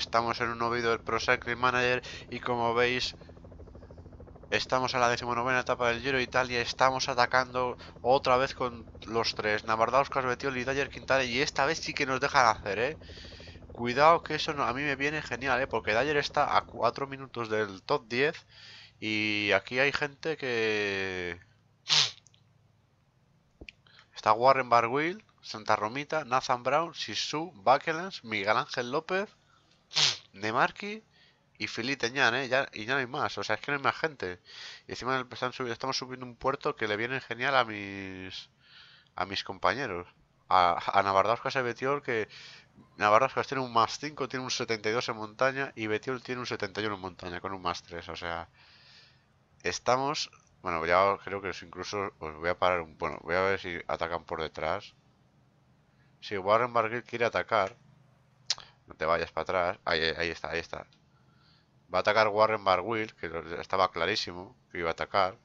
estamos en un oído del Pro Cycling Manager y como veis estamos en la decimonovena etapa del Giro Italia, estamos atacando otra vez con los tres, Oscar, Betioli y Dyer Quintana y esta vez sí que nos dejan hacer, eh. Cuidado que eso a mí me viene genial, eh, porque Dyer está a 4 minutos del top 10 y aquí hay gente que... Está Warren Barguil, Santa Romita, Nathan Brown, Sisu, Bakelans, Miguel Ángel López, Nemarki y Filipe ¿eh? y ya no hay más, o sea, es que no hay más gente. Y encima estamos subiendo un puerto que le viene genial a mis a mis compañeros. A, a y Betiol, que Navardauskas tiene un más 5, tiene un 72 en montaña y Betiol tiene un 71 en montaña con un más 3, o sea, estamos... Bueno, ya creo que incluso os voy a parar un... Bueno, voy a ver si atacan por detrás. Si Warren Barguil quiere atacar, no te vayas para atrás. Ahí, ahí está, ahí está. Va a atacar Warren Barwill, que estaba clarísimo que iba a atacar.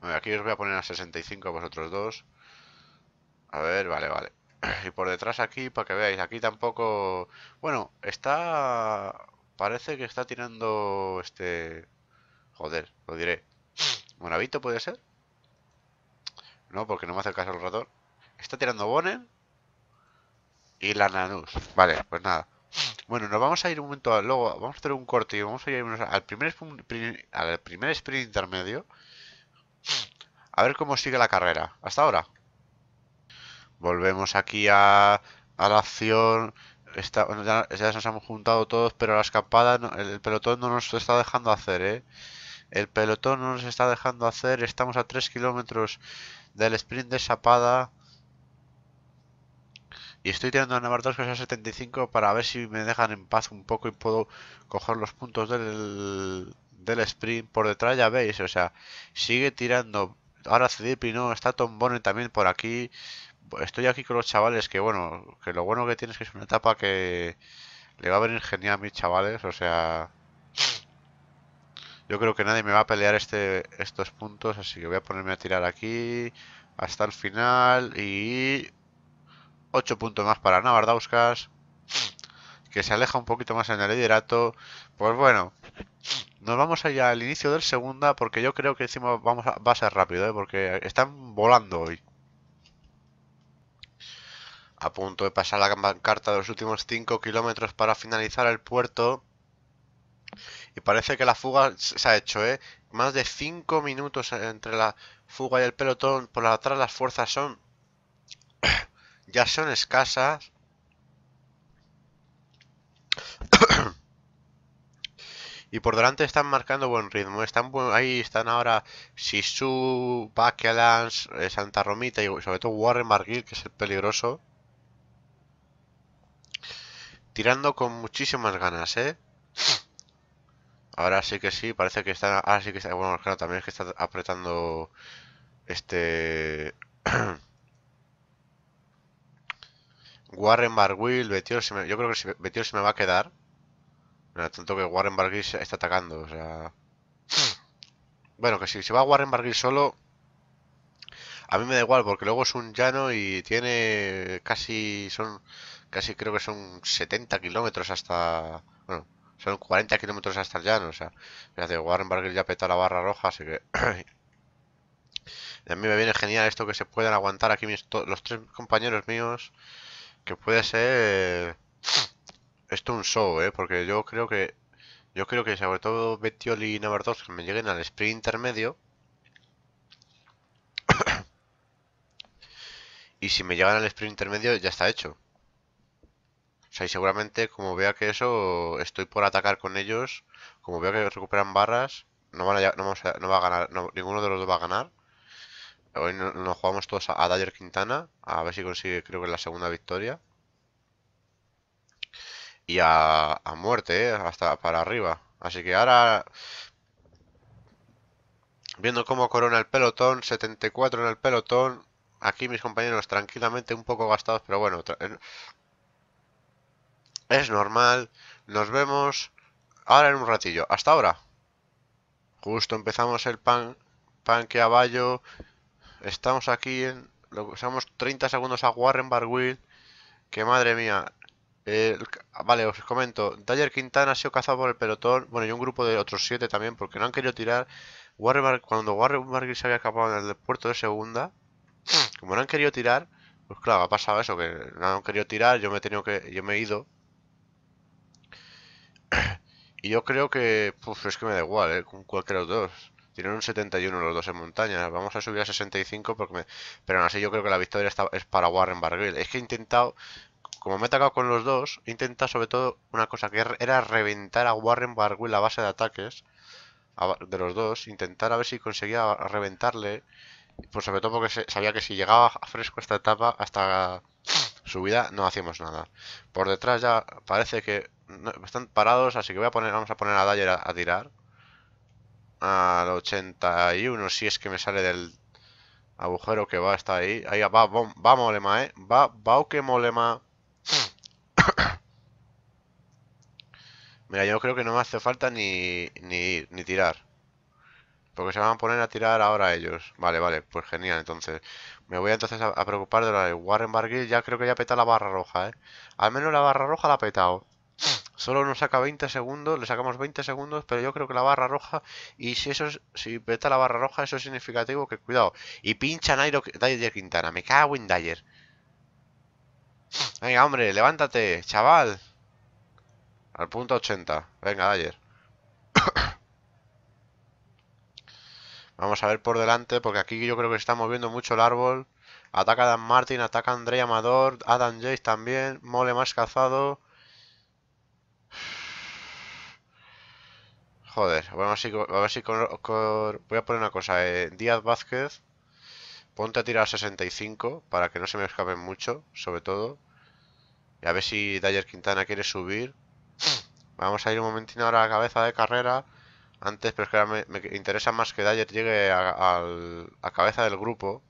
Bueno, aquí os voy a poner a 65 vosotros dos. A ver, vale, vale. Y por detrás aquí, para que veáis, aquí tampoco... Bueno, está... Parece que está tirando este... Joder, lo diré. ¿Moravito puede ser? No, porque no me hace caso el ratón. Está tirando Bonnet. Y la Nanús, Vale, pues nada. Bueno, nos vamos a ir un momento, luego vamos a hacer un corte y vamos a irnos al primer, sprint, al primer sprint intermedio. A ver cómo sigue la carrera. Hasta ahora. Volvemos aquí a, la acción. ya, nos hemos juntado todos, pero la escapada, el, pelotón no nos está dejando hacer, ¿eh? El pelotón no nos está dejando hacer. Estamos a 3 kilómetros del sprint de Chapada. Y estoy tirando a Navar 2 que sea 75 para ver si me dejan en paz un poco y puedo coger los puntos del, sprint por detrás, ya veis. O sea, sigue tirando. Ahora Cedipi no, está Tombone también por aquí. Estoy aquí con los chavales que bueno, que lo bueno que tienes es que es una etapa que le va a venir genial a mis chavales. O sea, yo creo que nadie me va a pelear este, estos puntos, así que voy a ponerme a tirar aquí hasta el final y 8 puntos más para Navardauskas, que se aleja un poquito más en el liderato. Pues bueno, nos vamos allá al inicio del segunda, porque yo creo que encima vamos a, va a ser rápido, ¿eh? porque están volando hoy. A punto de pasar la carta de los últimos 5 kilómetros para finalizar el puerto. Y parece que la fuga se ha hecho, ¿eh? Más de 5 minutos entre la fuga y el pelotón. Por atrás las fuerzas son ya son escasas y por delante están marcando buen ritmo. Están ahí están ahora Sisu, Bakelans, eh, Santa Romita y sobre todo Warren Marguil, que es el peligroso. Tirando con muchísimas ganas, ¿eh? Ahora sí que sí, parece que están... Ahora sí que Bueno, también que está apretando este... Warren Barguil, Betior se me... yo creo que se me va a quedar. tanto que Warren Barguil está atacando, o sea... Bueno, que si se va Warren Barguil solo... A mí me da igual, porque luego es un llano y tiene casi... Son... Casi creo que son 70 kilómetros hasta... Bueno, son 40 kilómetros hasta el llano, o sea... de Warren Barguil ya peta la barra roja, así que... a mí me viene genial esto que se puedan aguantar aquí los tres compañeros míos que puede ser esto un show, ¿eh? Porque yo creo que yo creo que sobre todo Betioli y 2 que me lleguen al sprint intermedio. y si me llegan al sprint intermedio ya está hecho. O sea, y seguramente como vea que eso estoy por atacar con ellos, como vea que recuperan barras, no van a, no, va a ganar, ninguno de los dos va a ganar. Hoy nos jugamos todos a, Dyer Quintana, a ver si consigue, creo que la segunda victoria. Y a, muerte, eh, hasta para arriba. Así que ahora, viendo cómo corona el pelotón, 74 en el pelotón. Aquí mis compañeros tranquilamente un poco gastados, pero bueno, es normal. Nos vemos ahora en un ratillo. Hasta ahora. Justo empezamos el pan, pan que aballo. Estamos aquí en... Lo usamos 30 segundos a Warren Barguil. Que madre mía. vale, os comento. Taller Quintana ha sido cazado por el pelotón. Bueno, y un grupo de otros 7 también, porque no han querido tirar. cuando Warren Barguil se había acabado en el puerto de segunda, como no han querido tirar, pues claro, ha pasado eso, que no han querido tirar, yo me he tenido que. Yo me he ido. Y yo creo que. Pues es que me da igual, ¿eh? Con cualquiera de los dos. Tienen un 71 los dos en montaña. Vamos a subir a 65 porque Pero aún así yo creo que la victoria es para Warren Barguil. Es que he intentado... Como me he atacado con los dos, he intentado sobre todo una cosa que era reventar a Warren Barguil la base de ataques de los dos, intentar a ver si conseguía reventarle, pues sobre todo porque sabía que si llegaba a fresco esta etapa hasta subida no hacíamos nada. Por detrás ya parece que están parados, así que voy a poner, vamos a poner a Dyer a tirar al 81, si es que me sale del agujero que va, hasta ahí. Ahí va, va, va molema, eh. Va, va que molema. Mira, yo creo que no me hace falta ni, ni, ni tirar. Porque se van a poner a tirar ahora ellos. Vale, vale, pues genial, entonces. Me voy entonces a, preocupar de la de Warren Barguil. Ya creo que ya peta la barra roja, ¿eh? Al menos la barra roja la ha petado. Solo nos saca 20 segundos, le sacamos 20 segundos, pero yo creo que la barra roja, y si eso es, si peta la barra roja, eso es significativo, que cuidado. Y pincha Nairo Dyer Quintana, me cago en Dyer. Venga, hombre, levántate, chaval. Al punto 80. Venga, Dyer. Vamos a ver por delante, porque aquí yo creo que se está moviendo mucho el árbol. Ataca Dan Martin, ataca Andrea Amador, Adam Jace también, mole más cazado. Joder, vamos a ver si voy a poner una cosa. Eh, Díaz Vázquez, ponte a tirar 65 para que no se me escapen mucho, sobre todo. Y a ver si Dyer Quintana quiere subir. Vamos a ir un momentito ahora a la cabeza de carrera. Antes, pero es que ahora me, interesa más que Dyer llegue a, la cabeza del grupo.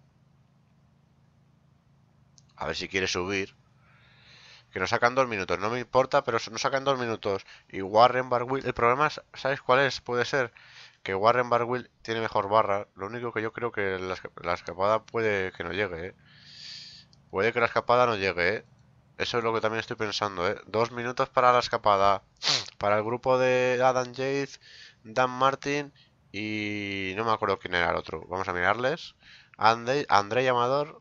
A ver si quiere subir que no sacan dos minutos, no me importa, pero no sacan dos minutos. Y Warren Barwill, el problema, es, ¿sabes cuál es? Puede ser que Warren Barwill tiene mejor barra. Lo único que yo creo que la, escapada puede que no llegue, ¿eh? Puede que la escapada no llegue, ¿eh? Eso es lo que también estoy pensando, ¿eh? Dos minutos para la escapada. Para el grupo de Adam Jade, Dan Martin y... No me acuerdo quién era el otro. Vamos a mirarles. André Amador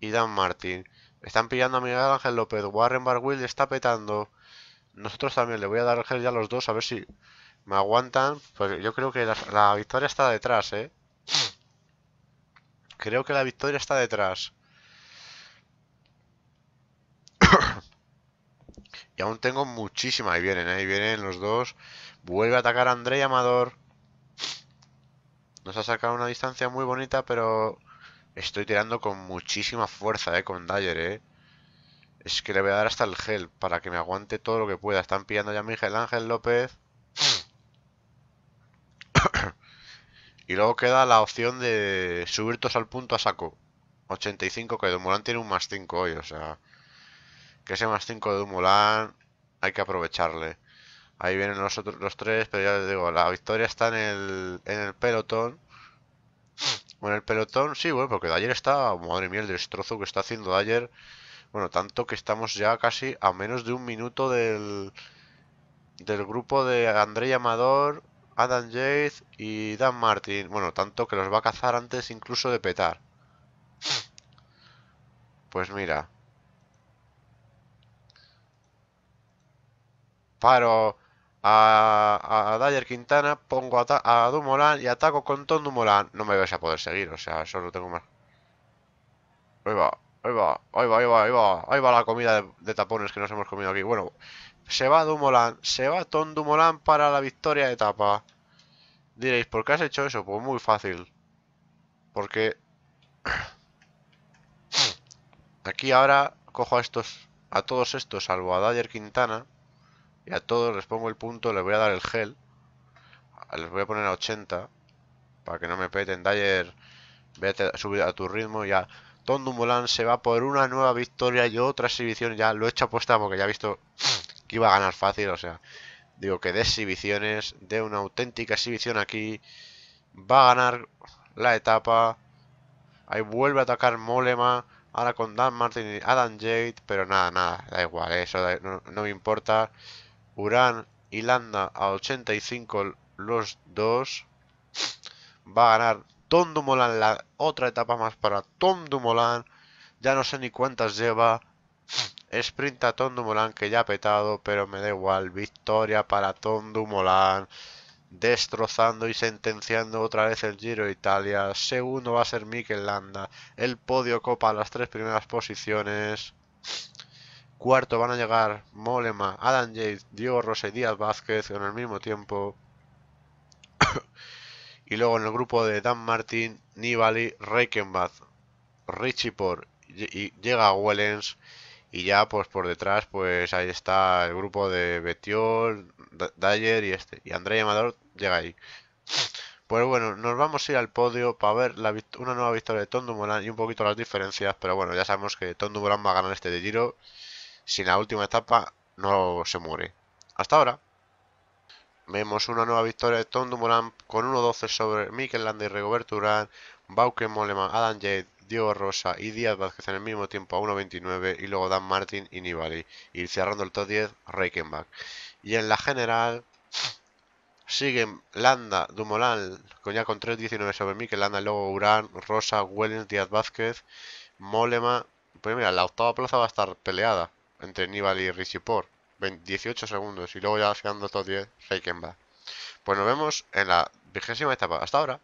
y Dan Martin. Están pillando a Miguel Ángel López. Warren Barwill está petando. Nosotros también. Le voy a dar el gel ya a los dos a ver si me aguantan. Porque yo creo que la, victoria está detrás, ¿eh? Creo que la victoria está detrás. y aún tengo muchísima. Ahí vienen, ahí vienen los dos. Vuelve a atacar a André Amador. Nos ha sacado una distancia muy bonita, pero Estoy tirando con muchísima fuerza, eh, con Dyer, eh. Es que le voy a dar hasta el gel para que me aguante todo lo que pueda. Están pillando ya a Miguel Ángel López. y luego queda la opción de subir todos al punto a saco. 85 que Dumoulin tiene un más 5 hoy, o sea... Que ese más 5 de Dumoulin hay que aprovecharle. Ahí vienen los otros los tres, pero ya les digo, la victoria está en el, en el pelotón. Bueno, el pelotón, sí, bueno, porque ayer está, madre mía, el destrozo que está haciendo ayer Bueno, tanto que estamos ya casi a menos de un minuto del, del grupo de André Amador, Adam Jade y Dan Martin. Bueno, tanto que los va a cazar antes incluso de petar. Pues mira. Paro a, a Dyer Quintana, pongo a, a y ataco con Tom Dumoulin. No me vais a poder seguir, o sea, solo tengo más. Ahí va, ahí va, ahí va, ahí va, ahí va, la comida de, tapones que nos hemos comido aquí. Bueno, se va Dumolan, se va Tom Dumoulin para la victoria de etapa. Diréis, ¿por qué has hecho eso? Pues muy fácil. Porque... Aquí ahora cojo a estos... A todos estos, salvo a Dyer Quintana. Y a todos les pongo el punto, les voy a dar el gel. Les voy a poner a 80. Para que no me peten. Dyer, vete a subir a tu ritmo. Ya. Tondumolan Mulan se va por una nueva victoria y otra exhibición. Ya lo he hecho apuesta porque ya he visto que iba a ganar fácil. O sea, digo que de exhibiciones, de una auténtica exhibición aquí. Va a ganar la etapa. Ahí vuelve a atacar Molema. Ahora con Dan Martin y Adam Jade. Pero nada, nada. Da igual. Eh, eso no me importa. Urán y Landa a 85 los dos. Va a ganar Tom Dumoulin la otra etapa más para Tom Dumoulin. Ya no sé ni cuántas lleva. a Tom Dumoulin que ya ha petado, pero me da igual. Victoria para Tom Dumoulin. Destrozando y sentenciando otra vez el Giro Italia. Segundo va a ser Mikel Landa. El podio copa las tres primeras posiciones. Cuarto van a llegar Molema, Adam Yates, Diego Rosa Díaz Vázquez en el mismo tiempo. y luego en el grupo de Dan Martin, Nibali, Reichenbach, Richie Por y llega Wellens. Y ya pues por detrás pues ahí está el grupo de Betiol, Dyer y este. Y Andrea Amador llega ahí. Pues bueno, nos vamos a ir al podio para ver la una nueva victoria de Tondo Dumoulin y un poquito las diferencias. Pero bueno, ya sabemos que Tondo Dumoulin va a ganar este de Giro si en la última etapa no se muere. Hasta ahora. Vemos una nueva victoria de Tom Dumoulin con 1-12 sobre Mikel Landa y Rigoberto Urán, Bauke Moleman, Adam Jade, Diego Rosa y Díaz Vázquez en el mismo tiempo a 1.29 y luego Dan Martin y Nibali. Y cerrando el top 10, Reichenbach. Y en la general siguen Landa, Dumoulin con ya con 3.19 sobre Mikel Landa, luego Urán, Rosa, Wellens, Díaz Vázquez, Molema. Pues mira, la octava plaza va a estar peleada entre Nibali y por 18 segundos. Y luego ya quedando todos 10, va. Pues nos vemos en la vigésima etapa. Hasta ahora.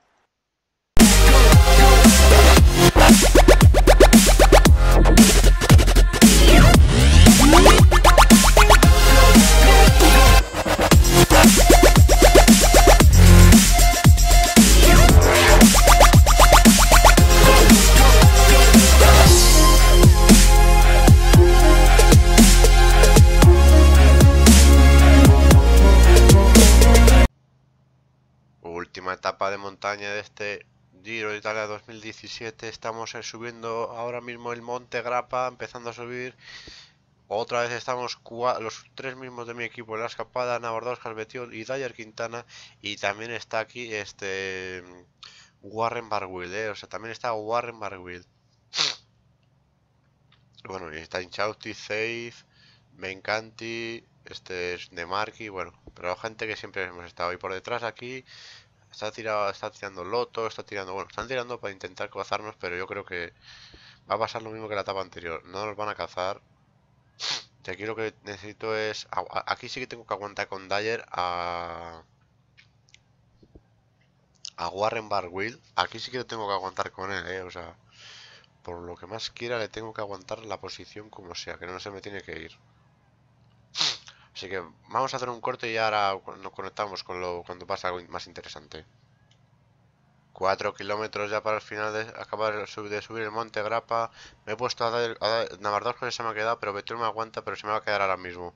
de este Giro de Italia 2017. Estamos eh, subiendo ahora mismo el Monte Grappa, empezando a subir. Otra vez estamos los tres mismos de mi equipo en la escapada, Navarros, Calvetiol y Dyer Quintana. Y también está aquí este Warren Barguil, eh. o sea, también está Warren Barguil. Bueno, y está Inchausti, Safe, Mencanti, este es de bueno, pero gente que siempre hemos estado ahí por detrás aquí, Está, está tirando loto, está tirando... Bueno, están tirando para intentar cazarnos, pero yo creo que va a pasar lo mismo que la etapa anterior. No nos van a cazar. Y aquí lo que necesito es... Aquí sí que tengo que aguantar con Dyer a... A Warren Barwill. Aquí sí que lo tengo que aguantar con él, ¿eh? O sea... Por lo que más quiera le tengo que aguantar la posición como sea, que no se me tiene que ir. Así que vamos a hacer un corte y ahora nos conectamos con lo cuando pasa algo más interesante. 4 kilómetros ya para el final de acabar de subir el monte Grapa. Me he puesto a dar, a dar se me ha quedado, pero Betul me aguanta, pero se me va a quedar ahora mismo.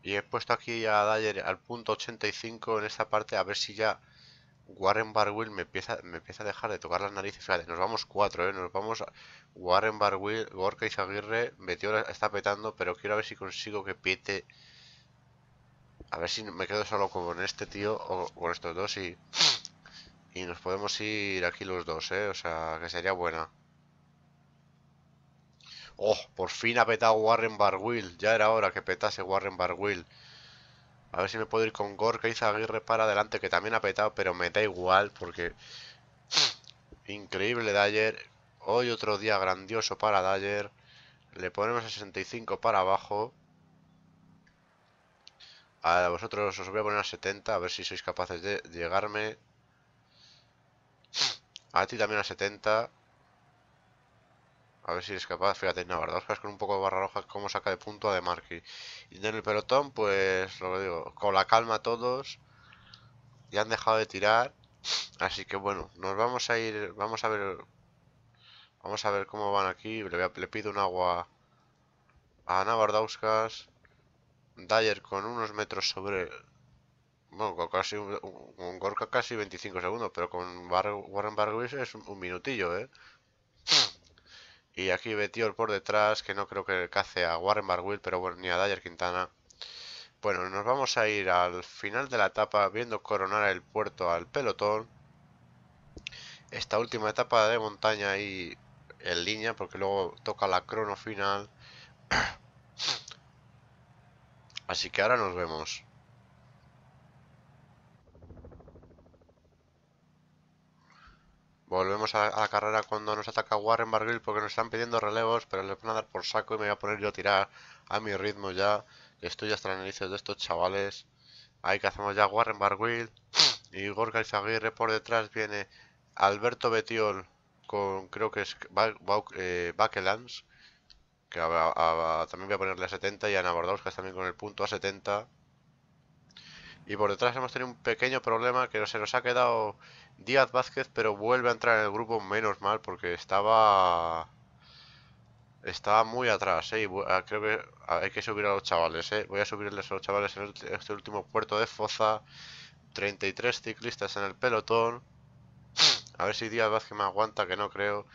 Y he puesto aquí a Dyer al punto 85 en esta parte, a ver si ya Warren Barwill me empieza, me empieza a dejar de tocar las narices. nos vamos cuatro, ¿eh? Nos vamos a Warren Barwill, Gorka Izaguirre. Beto está petando, pero quiero ver si consigo que pete a ver si me quedo solo con este tío o con estos dos y... Y nos podemos ir aquí los dos, ¿eh? O sea, que sería buena. ¡Oh! Por fin ha petado Warren Barwill. Ya era hora que petase Warren Barwill. A ver si me puedo ir con Gorka y Aguirre para adelante, que también ha petado, pero me da igual porque... Increíble Dyer. Hoy otro día grandioso para Dyer. Le ponemos 65 para abajo. A vosotros os voy a poner a 70, a ver si sois capaces de llegarme. A ti también a 70. A ver si es capaz. Fíjate, Navardauskas con un poco de barra roja, cómo saca de punto a De Y en el pelotón, pues lo que digo, con la calma todos. Ya han dejado de tirar. Así que bueno, nos vamos a ir. Vamos a ver. Vamos a ver cómo van aquí. Le, le pido un agua a Navardauskas. Dyer con unos metros sobre... Bueno, con, casi, un, Gorka casi 25 segundos, pero con Warren Barguis es un, minutillo, ¿eh? Y aquí Betior por detrás, que no creo que cace a Warren Barguil, pero bueno, ni a Dyer Quintana. Bueno, nos vamos a ir al final de la etapa viendo coronar el puerto al pelotón. Esta última etapa de montaña y en línea, porque luego toca la crono final. Así que ahora nos vemos. Volvemos a, la carrera cuando nos ataca Warren Barguil porque nos están pidiendo relevos, pero le van a dar por saco y me voy a poner yo a tirar a mi ritmo ya. Estoy hasta el inicio de estos chavales. Ahí que hacemos ya Warren Barguil y Gorka Izaguirre por detrás viene Alberto Betiol con creo que es Baquelans. Eh, que también voy a ponerle a 70 y a está también con el punto a 70. Y por detrás hemos tenido un pequeño problema que se nos ha quedado Díaz Vázquez, pero vuelve a entrar en el grupo menos mal porque estaba estaba muy atrás, ¿eh? Y ah, creo que hay que subir a los chavales, ¿eh? Voy a subirles a los chavales en este último puerto de Foza. 33 ciclistas en el pelotón. A ver si Díaz Vázquez me aguanta, que no creo.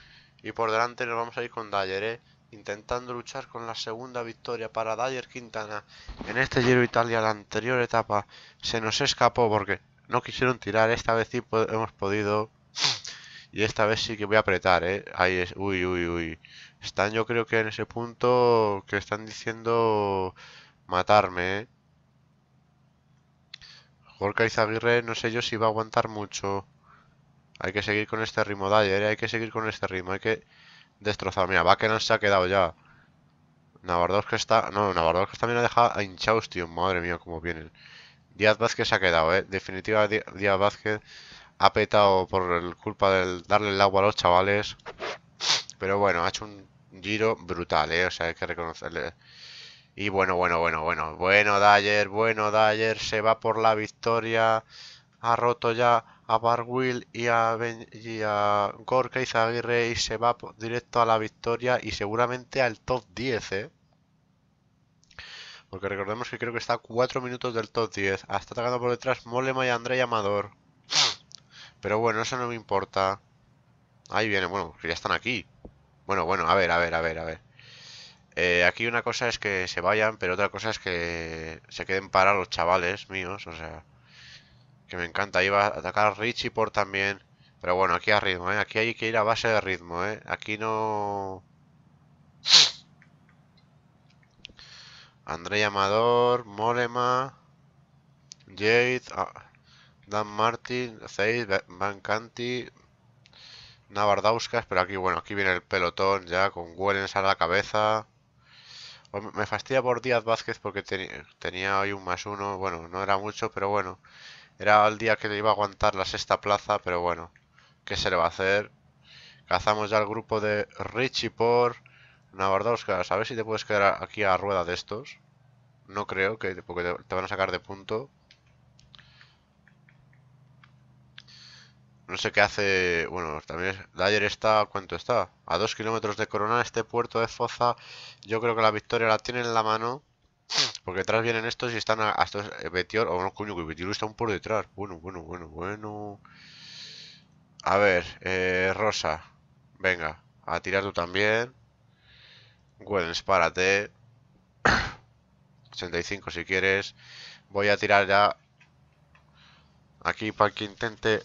Y por delante nos vamos a ir con Dalleré. ¿eh? intentando luchar con la segunda victoria para Dyer Quintana en este Giro Italia. La anterior etapa se nos escapó porque no quisieron tirar. Esta vez sí hemos podido. Y esta vez sí que voy a apretar, ¿eh? Ahí es... Uy, uy, uy. Están yo creo que en ese punto que están diciendo matarme, ¿eh? Izaguirre no sé yo si va a aguantar mucho. Hay que seguir con este ritmo, Dyer, ¿eh? hay que seguir con este ritmo. Hay que destrozado. Mira, no se ha quedado ya. que está... No, que también ha dejado a tío, Madre mía, como vienen. Díaz Vázquez se ha quedado, ¿eh? Definitiva, Díaz Vázquez ha petado por el culpa del darle el agua a los chavales. Pero bueno, ha hecho un giro brutal, ¿eh? O sea, hay que reconocerle. Y bueno, bueno, bueno, bueno. Bueno, Dyer, bueno, Dyer. Se va por la victoria. Ha roto ya a Barwill y a, Gorka y Zaguirre y se va directo a la victoria y seguramente al top 10, ¿eh? Porque recordemos que creo que está a 4 minutos del top 10. Hasta ah, atacando por detrás Molema y André y Amador. Pero bueno, eso no me importa. Ahí viene, bueno, que ya están aquí. Bueno, bueno, a ver, a ver, a ver, a ver. Eh, aquí una cosa es que se vayan, pero otra cosa es que se queden para los chavales míos, o sea... Que me encanta. Iba a atacar Richie por también. Pero bueno, aquí a ritmo, ¿eh? Aquí hay que ir a base de ritmo, ¿eh? Aquí no... André Amador, Molema, Jade, ah, Dan Martin, Zeid, Van Canti, Navardauskas, pero aquí, bueno, aquí viene el pelotón ya con Wellens a la cabeza. Me fastidia por Díaz Vázquez porque tenía hoy un más uno, bueno, no era mucho, pero bueno. Era el día que le iba a aguantar la sexta plaza, pero bueno, ¿qué se le va a hacer? Cazamos ya al grupo de Richie por Oscar, A ver si te puedes quedar aquí a rueda de estos. No creo, que porque te van a sacar de punto. No sé qué hace... Bueno, también Dyer está... ¿Cuánto está? A dos kilómetros de Corona, este puerto de Foza. Yo creo que la victoria la tiene en la mano. Porque detrás vienen estos y están estos... Eh, Betior. o oh, no, coño, que Betior están por detrás. Bueno, bueno, bueno, bueno. A ver, eh, Rosa. Venga, a tirar tú también. Wellens, espárate 85 si quieres. Voy a tirar ya. Aquí para que intente.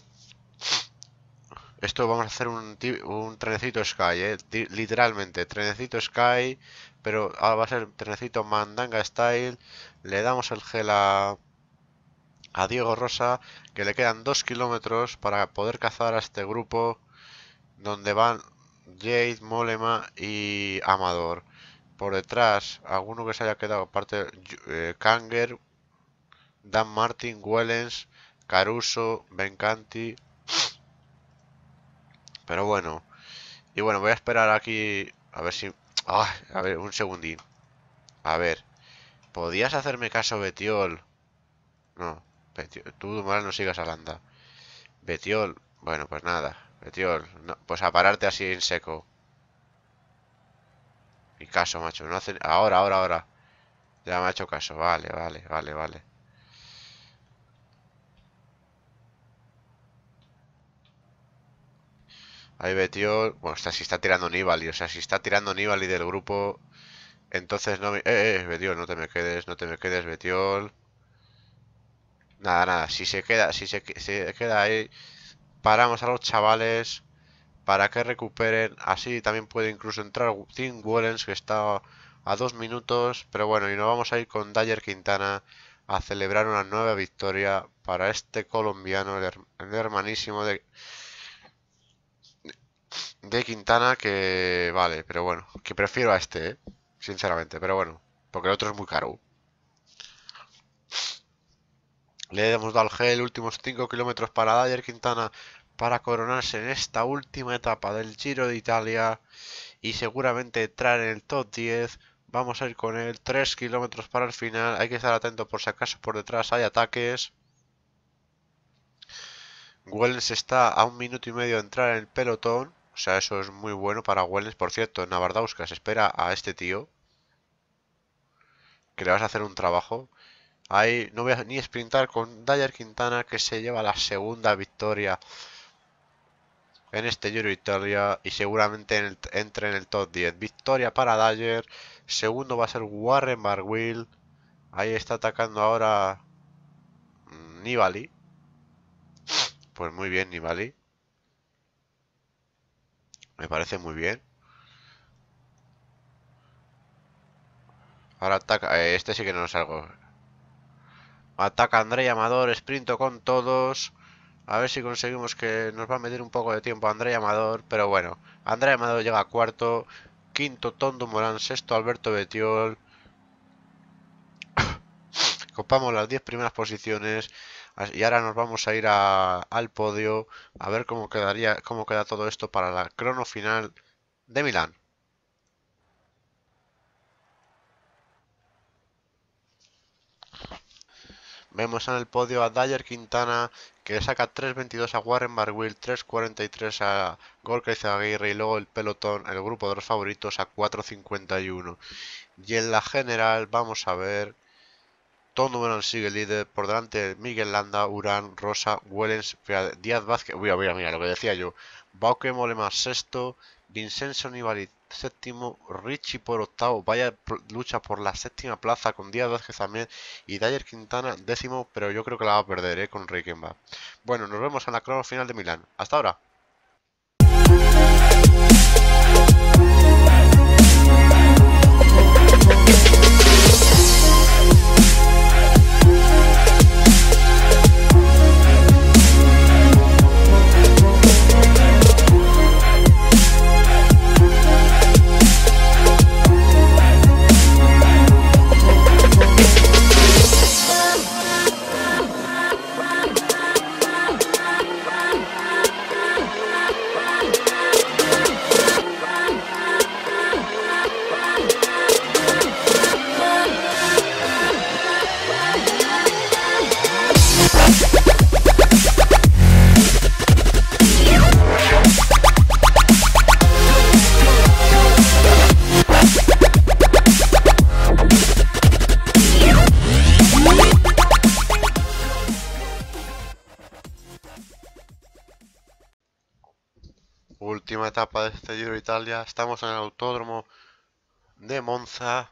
Esto vamos a hacer un, un trenecito Sky, eh. Literalmente, trenecito Sky pero ahora va a ser trenecito mandanga style. Le damos el gel a, Diego Rosa, que le quedan dos kilómetros para poder cazar a este grupo donde van Jade, Molema y Amador. Por detrás, alguno que se haya quedado, aparte eh, Kanger, Dan Martin, Wellens, Caruso, Bencanti. Pero bueno. Y bueno, voy a esperar aquí a ver si Ah, a ver, un segundín. A ver. ¿Podías hacerme caso, Betiol? No, tú mal no sigas al anda. Betiol, bueno, pues nada. Betiol, pues a pararte así en seco. Y caso, macho. No Ahora, ahora, ahora. Ya me ha hecho caso. Vale, vale, vale, vale. Ahí Betiol... Bueno, está, si está tirando Nibali. O sea, si está tirando Nibali del grupo. Entonces no me. Eh, eh, Betiol, no te me quedes, no te me quedes, Betiol. Nada, nada. Si se queda, si se, se queda ahí. Paramos a los chavales. Para que recuperen. Así también puede incluso entrar Tim Wallens... que está a dos minutos. Pero bueno, y nos vamos a ir con Dyer Quintana a celebrar una nueva victoria para este colombiano, el hermanísimo de de Quintana que vale, pero bueno, que prefiero a este, eh, sinceramente, pero bueno, porque el otro es muy caro. Le hemos dado al gel últimos 5 kilómetros para Dyer Quintana para coronarse en esta última etapa del Giro de Italia y seguramente entrar en el top 10. Vamos a ir con él 3 kilómetros para el final. Hay que estar atento por si acaso por detrás hay ataques. Wellens está a un minuto y medio de entrar en el pelotón. O sea, eso es muy bueno para Wellens. Por cierto, en Navardauskas espera a este tío. Que le vas a hacer un trabajo. Ahí no voy a ni sprintar con Dyer Quintana que se lleva la segunda victoria en este Giro Italia y seguramente entre en el top 10. Victoria para Dyer. Segundo va a ser Warren Barguil. Ahí está atacando ahora mm, Nibali. Pues muy bien Nibali. Me parece muy bien. Ahora ataca. Eh, este sí que no es salgo. Ataca André Amador. Sprinto con todos. A ver si conseguimos que nos va a meter un poco de tiempo André Amador. Pero bueno. André Amador llega cuarto. Quinto Tondo Morán. Sexto Alberto Betiol copamos las 10 primeras posiciones y ahora nos vamos a ir al podio a ver cómo quedaría cómo queda todo esto para la crono final de Milán. Vemos en el podio a Dyer Quintana que saca 3.22 a Warren Barwill, 3.43 a Gorka Aguirre y luego el pelotón, el grupo de los favoritos a 4.51. Y en la general vamos a ver todo Número sigue líder por delante Miguel Landa, Urán, Rosa, Wellens, Díaz Vázquez. Uy, uy, mira, lo que decía yo. Bauke Molema sexto, Vincenzo Nibali séptimo, Richie por octavo. Vaya lucha por la séptima plaza con Díaz Vázquez también y Dyer Quintana décimo, pero yo creo que la va a perder ¿eh? con Reichenbach. Bueno, nos vemos en la crono final de Milán. Hasta ahora. Estamos en el autódromo de Monza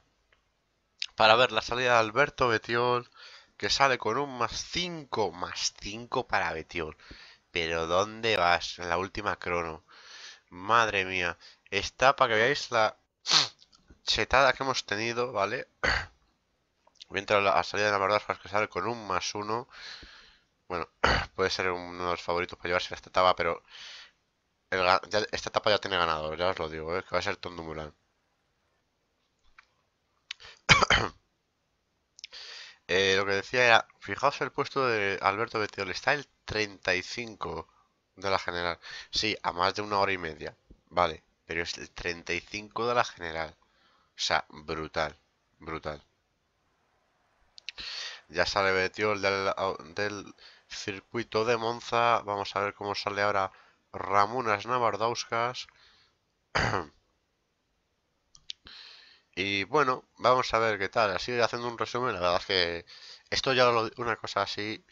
para ver la salida de Alberto Betiol, que sale con un más 5, más 5 para Betiol. Pero ¿dónde vas? En la última crono. Madre mía. Está para que veáis la chetada que hemos tenido, ¿vale? Mientras la salida de la verdad que sale con un más 1. Bueno, puede ser uno de los favoritos para llevarse esta etapa, pero esta etapa ya tiene ganador, ya os lo digo, Es ¿eh? que va a ser tondo eh, lo que decía era, fijaos el puesto de Alberto Betiol está el 35 de la general. Sí, a más de una hora y media, vale, pero es el 35 de la general. O sea, brutal, brutal. Ya sale Betiol del circuito de Monza, vamos a ver cómo sale ahora Ramunas Navardauskas. y bueno, vamos a ver qué tal. Así haciendo un resumen, la verdad es que esto ya lo, una cosa así,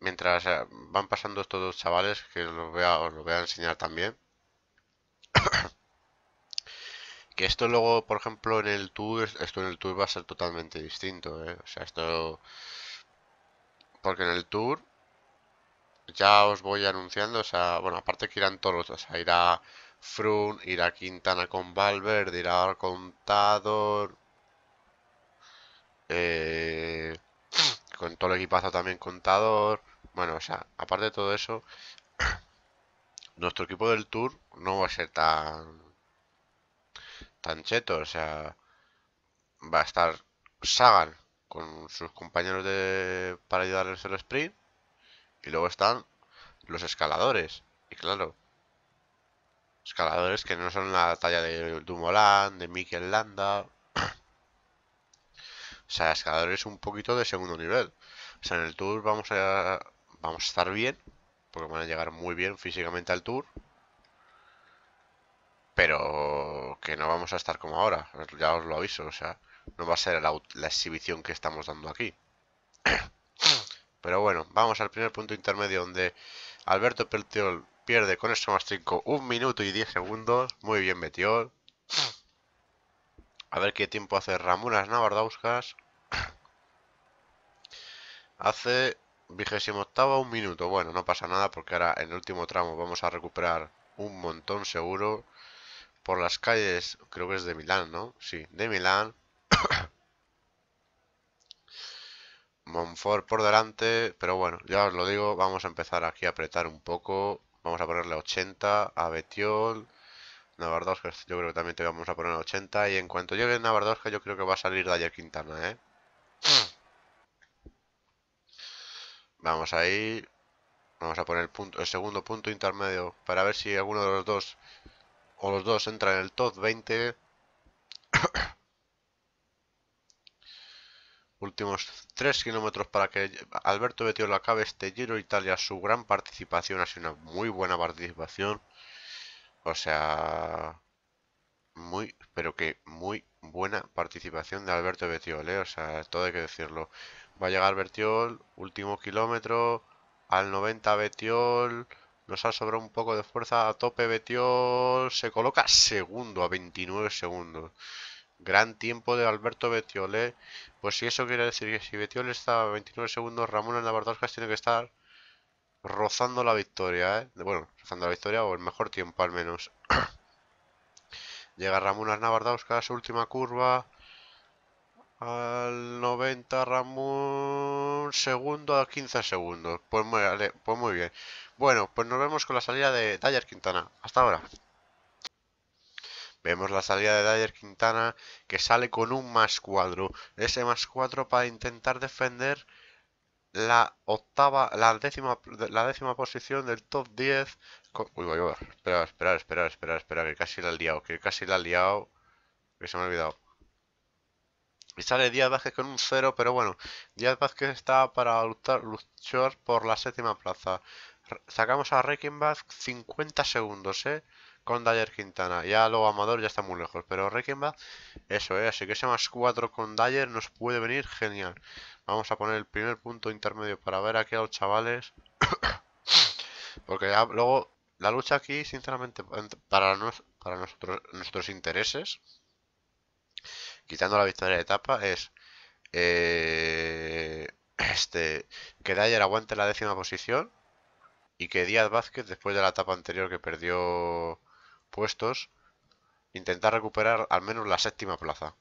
mientras eh, van pasando estos dos chavales, que voy os lo voy a enseñar también. que esto luego, por ejemplo, en el tour, esto en el tour va a ser totalmente distinto, eh. O sea, esto... Porque en el tour ya os voy anunciando, o sea, bueno, aparte que irán todos, o sea, irá Frun, irá Quintana con Valverde, irá Contador, eh, con todo el equipazo también Contador, bueno, o sea, aparte de todo eso, nuestro equipo del Tour no va a ser tan, tan cheto, o sea, va a estar Sagan con sus compañeros de, para ayudarles el sprint y luego están los escaladores. Y claro, escaladores que no son la talla de Dumoulin, de Mikel Landa. o sea, escaladores un poquito de segundo nivel. O sea, en el Tour vamos a, vamos a estar bien, porque van a llegar muy bien físicamente al Tour. Pero que no vamos a estar como ahora, ya os lo aviso, o sea, no va a ser la exhibición que estamos dando aquí. Pero bueno, vamos al primer punto intermedio donde Alberto Peltiol pierde con esto más 5 un minuto y 10 segundos. Muy bien, Metiol. A ver qué tiempo hace Ramunas Navardauskas. Hace vigésimo octavo un minuto. Bueno, no pasa nada porque ahora en el último tramo vamos a recuperar un montón seguro. Por las calles, creo que es de Milán, ¿no? Sí, de Milán. Monfort por delante, pero bueno, ya os lo digo, vamos a empezar aquí a apretar un poco. Vamos a ponerle 80 a Betiol. Navardosca yo creo que también te vamos a poner 80. Y en cuanto llegue Navardosca yo creo que va a salir Dayer Quintana, ¿eh? Vamos ahí. Vamos a poner el, punto, el segundo punto intermedio para ver si alguno de los dos o los dos entra en el top 20. Últimos 3 kilómetros para que Alberto Betiol acabe este Giro Italia. Su gran participación ha sido una muy buena participación. O sea, muy, pero que muy buena participación de Alberto Betiol. ¿eh? O sea, todo hay que decirlo. Va a llegar Betiol, último kilómetro, al 90 Betiol. Nos ha sobrado un poco de fuerza a tope Betiol. Se coloca segundo a 29 segundos. Gran tiempo de Alberto Betiole. Pues si eso quiere decir que si Betiole está a 29 segundos, Ramón en tiene que estar rozando la victoria, ¿eh? Bueno, rozando la victoria o el mejor tiempo al menos. Llega Ramón a su última curva. Al 90 Ramón, segundo a 15 segundos. Pues muy, pues muy bien. Bueno, pues nos vemos con la salida de Taller Quintana. Hasta ahora. Vemos la salida de Dyer Quintana que sale con un más 4. Ese más 4 para intentar defender la octava, la décima, la décima posición del top 10. Uy, voy, a esperar, esperar, espera, esperar, espera, que casi la ha liado, que casi la ha liado, que se me ha olvidado. Y sale Díaz Vázquez con un 0, pero bueno, Díaz Vázquez está para luchar, por la séptima plaza. Sacamos a Reckenbach 50 segundos, ¿eh? con Dyer Quintana. Ya luego Amador ya está muy lejos, pero Reckenbach, eso, ¿eh? Así que ese más 4 con Dyer nos puede venir genial. Vamos a poner el primer punto intermedio para ver aquí a los chavales. Porque luego la lucha aquí, sinceramente, para, para nuestros, nuestros intereses, quitando la victoria de etapa, es eh, este que Dyer aguante la décima posición y que Díaz Vázquez, después de la etapa anterior que perdió puestos, intentar recuperar al menos la séptima plaza,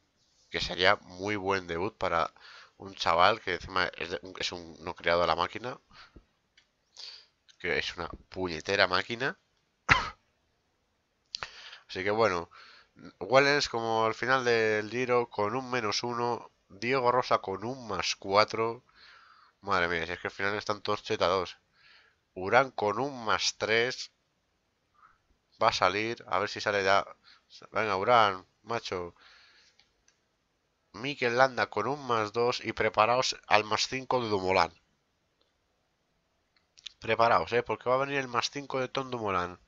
que sería muy buen debut para un chaval que encima es, un no creado a la máquina, que es una puñetera máquina. Así que bueno, Wallens como al final del giro con un menos uno, Diego Rosa con un más cuatro. Madre mía, si es que al final están todos chetados Urán con un más 3. Va a salir. A ver si sale ya. Venga, Urán, macho. Mikel Landa con un más dos y preparaos al más 5 de Dumolán. Preparaos, ¿eh? Porque va a venir el más 5 de Tom Dumoulin.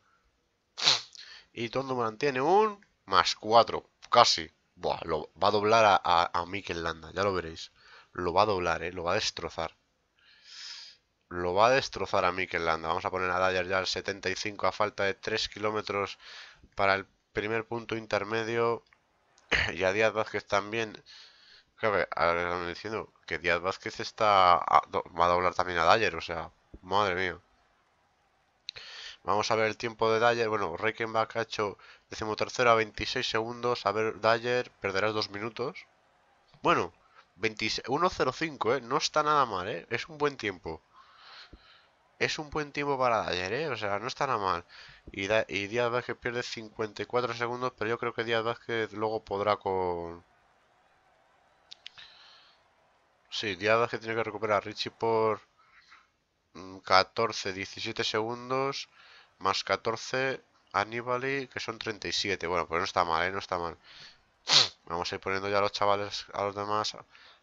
Y Tom tiene un más 4, casi. Buah, lo va a doblar a, a, Landa, ya lo veréis. Lo va a doblar, ¿eh? Lo va a destrozar lo va a destrozar a Mikel Landa. Vamos a poner a Dyer ya al 75 a falta de 3 kilómetros para el primer punto intermedio. Y a Díaz Vázquez también. ver, ahora diciendo que Díaz Vázquez está va a doblar también a Dyer, o sea, madre mía. Vamos a ver el tiempo de Dyer. Bueno, Reichenbach ha hecho decimotercero a 26 segundos. A ver, Dyer, perderás dos minutos. Bueno, 1.05, ¿eh? No está nada mal, ¿eh? Es un buen tiempo es un buen tiempo para ayer, ¿eh? O sea, no está nada mal. Y, Díaz Vázquez pierde 54 segundos, pero yo creo que Díaz Vázquez luego podrá con... Sí, Díaz Vázquez tiene que recuperar Richie por 14, mm, 17 segundos, más 14 y que son 37. Bueno, pues no está mal, ¿eh? No está mal. Vamos a ir poniendo ya a los chavales, a los demás,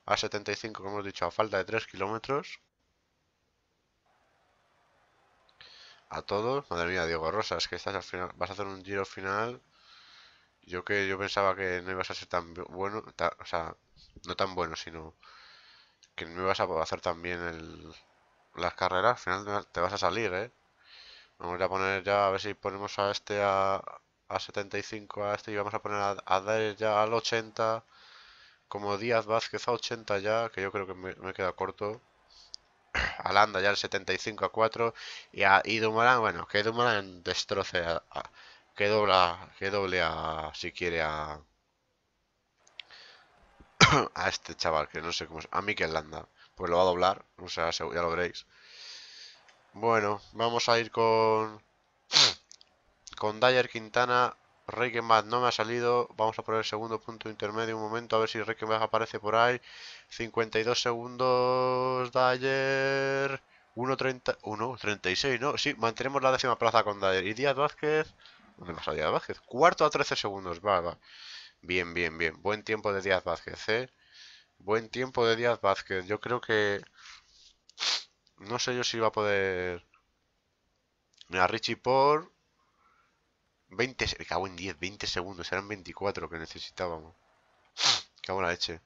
a 75, como hemos dicho, a falta de 3 kilómetros. a todos. Madre mía, Diego Rosas, que estás al final, vas a hacer un giro final. Yo que yo pensaba que no ibas a ser tan bueno, o sea, no tan bueno, sino que no ibas a hacer tan bien el, las carreras. Al final te vas a salir, ¿eh? Vamos a poner ya, a ver si ponemos a este a, 75, a este y vamos a poner a, a dar ya al 80. Como Díaz Vázquez a 80 ya, que yo creo que me, me queda corto. Alanda ya el 75 a 4 y, a, y bueno, que Dumoulin destroce, a, que dobla, que doble a, si quiere a a este chaval, que no sé cómo es, a Mikel Landa, pues lo va a doblar, o sea, ya lo veréis. Bueno, vamos a ir con con Dyer Quintana Reichenbach no me ha salido. Vamos a poner el segundo punto intermedio un momento. A ver si Reichenbach aparece por ahí. 52 segundos. Dyer. 1.30. 1.36, ¿no? Sí, mantenemos la décima plaza con Dyer. Y Díaz Vázquez. ¿Dónde pasa Díaz Vázquez? Cuarto a 13 segundos. Va, va. Bien, bien, bien. Buen tiempo de Díaz Vázquez, ¿eh? Buen tiempo de Díaz Vázquez. Yo creo que. No sé yo si va a poder. Mira, Richie Por. 20, cago en 10, 20 segundos, eran 24 que necesitábamos. Cago en la leche.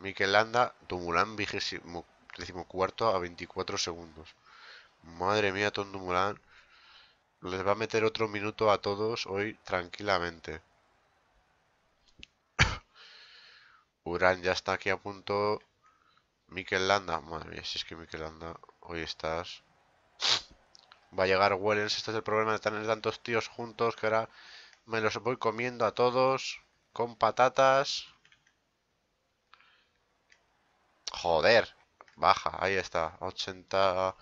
Miquel Landa, Dumulán, vigésimo, cuarto a 24 segundos. Madre mía, Tom Les va a meter otro minuto a todos hoy tranquilamente. Urán ya está aquí a punto. Miquel Landa, madre mía, si es que Mikel Landa, hoy estás. Va a llegar Wellens. Este es el problema de tener tantos tíos juntos que ahora me los voy comiendo a todos con patatas. Joder. Baja, ahí está. 80,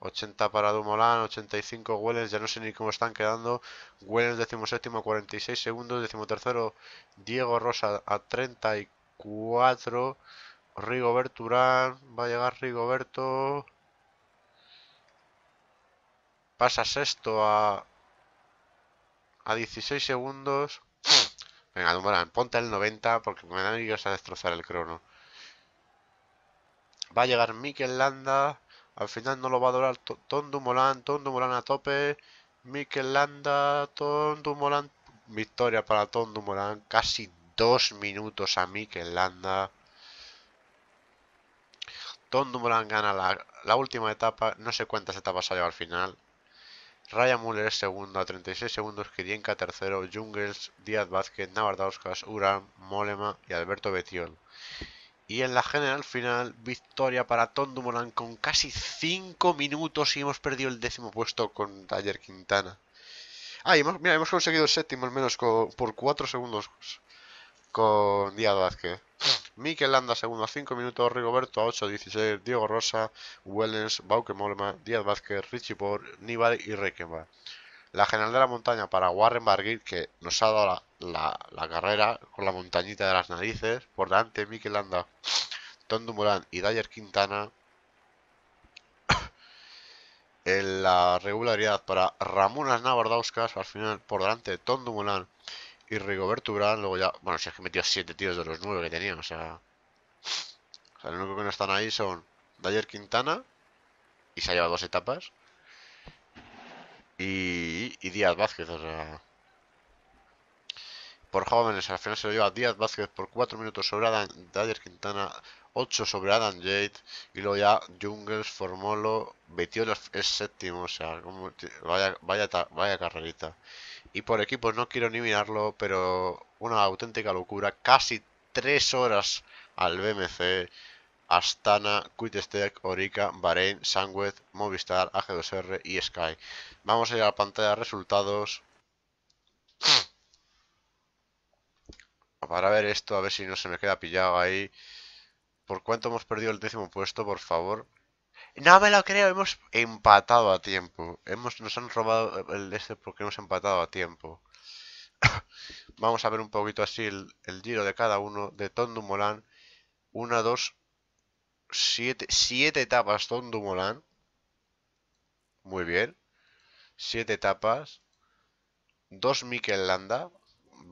80 para Dumolán, 85 Wellens. Ya no sé ni cómo están quedando. Wellens, decimoséptimo, 46 segundos. Decimotercero, Diego Rosa a 34. Rigoberto Urán. Va a llegar Rigoberto. Pasas esto a... A 16 segundos. Venga, Dumoran, ponte el 90 porque me dan miedo a destrozar el crono. Va a llegar Mikel Landa. Al final no lo va a durar Tom Molan, Tom a tope. Mikel Landa, Tom Victoria para Tom Dumoulin. Casi dos minutos a Mikel Landa. Tom gana la, la última etapa. No sé cuántas etapas ha llevado al final. Ryan Muller segundo a 36 segundos, Kirienka tercero, Jungles, Díaz Vázquez, Navardauskas, Uram, Molema y Alberto Betiol. Y en la general final, victoria para Tondo con casi 5 minutos y hemos perdido el décimo puesto con Taller Quintana. Ah, hemos, mira, hemos conseguido el séptimo al menos por 4 segundos con Díaz Vázquez. Mikel Landa segundo a 5 minutos, Rigoberto a 8 16, Diego Rosa, Wellens, Bauke Molma, Díaz Vázquez, Richie Por, Nibali y Reichenbach. La general de la montaña para Warren Barguil, que nos ha dado la, carrera con la montañita de las narices. Por delante, Mikel Landa, Tom y Dyer Quintana. en la regularidad para Ramonas Navardauskas, al final por delante Tondo Dumoulin y Rigoberto Urán, luego ya. Bueno, si es que metió siete tíos de los nueve que tenía, o sea. O sea, que no están ahí son Dyer Quintana, y se ha llevado dos etapas, y, Díaz Vázquez, o sea. Por jóvenes, al final se lo lleva Díaz Vázquez por cuatro minutos sobre Dyer Quintana, 8 sobre Adam Jade y luego ya Jungles, Formolo, Betiol es séptimo, o sea, vaya, vaya, vaya carrerita. Y por equipos no quiero ni mirarlo, pero una auténtica locura, casi 3 horas al BMC, Astana, Quickstep, Orica, Bahrein, Sandwich, Movistar, AG2R y Sky. Vamos a ir a la pantalla de resultados. Para ver esto, a ver si no se me queda pillado ahí. ¿Por cuánto hemos perdido el décimo puesto, por favor? No me lo creo, hemos empatado a tiempo. Hemos, nos han robado el este porque hemos empatado a tiempo. Vamos a ver un poquito así el, giro de cada uno de Tondo molan Una, dos, siete, siete etapas Tondo Molan. Muy bien. Siete etapas. Dos Mikel Landa.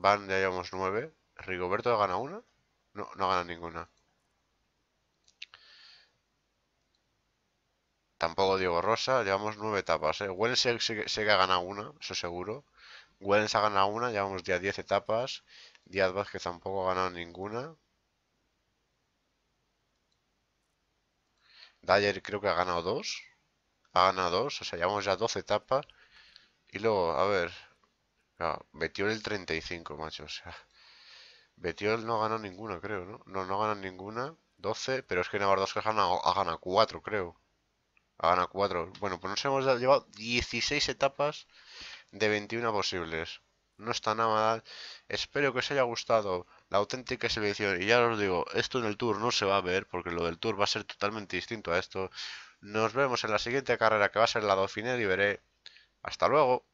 Van, ya llevamos nueve. Rigoberto gana una. No, no gana ninguna. Tampoco Diego Rosa. Llevamos nueve etapas. ¿eh? Wells sé, que ha ganado una, eso seguro. Wells ha ganado una, llevamos ya 10 etapas. Díaz Vázquez tampoco ha ganado ninguna. Dyer creo que ha ganado dos. Ha ganado dos, o sea, llevamos ya 12 etapas. Y luego, a ver. metió el 35, macho. O sea, Betiol no ha ganado ninguna, creo, ¿no? No, no ha ganado ninguna. 12, pero es que Navarro que ha ganado, ha ganado 4, creo. A ganado 4. Bueno, pues nos hemos llevado 16 etapas de 21 posibles. No está nada mal. Espero que os haya gustado la auténtica selección. Y ya os digo, esto en el tour no se va a ver porque lo del tour va a ser totalmente distinto a esto. Nos vemos en la siguiente carrera que va a ser la Dauphiné veré. Hasta luego.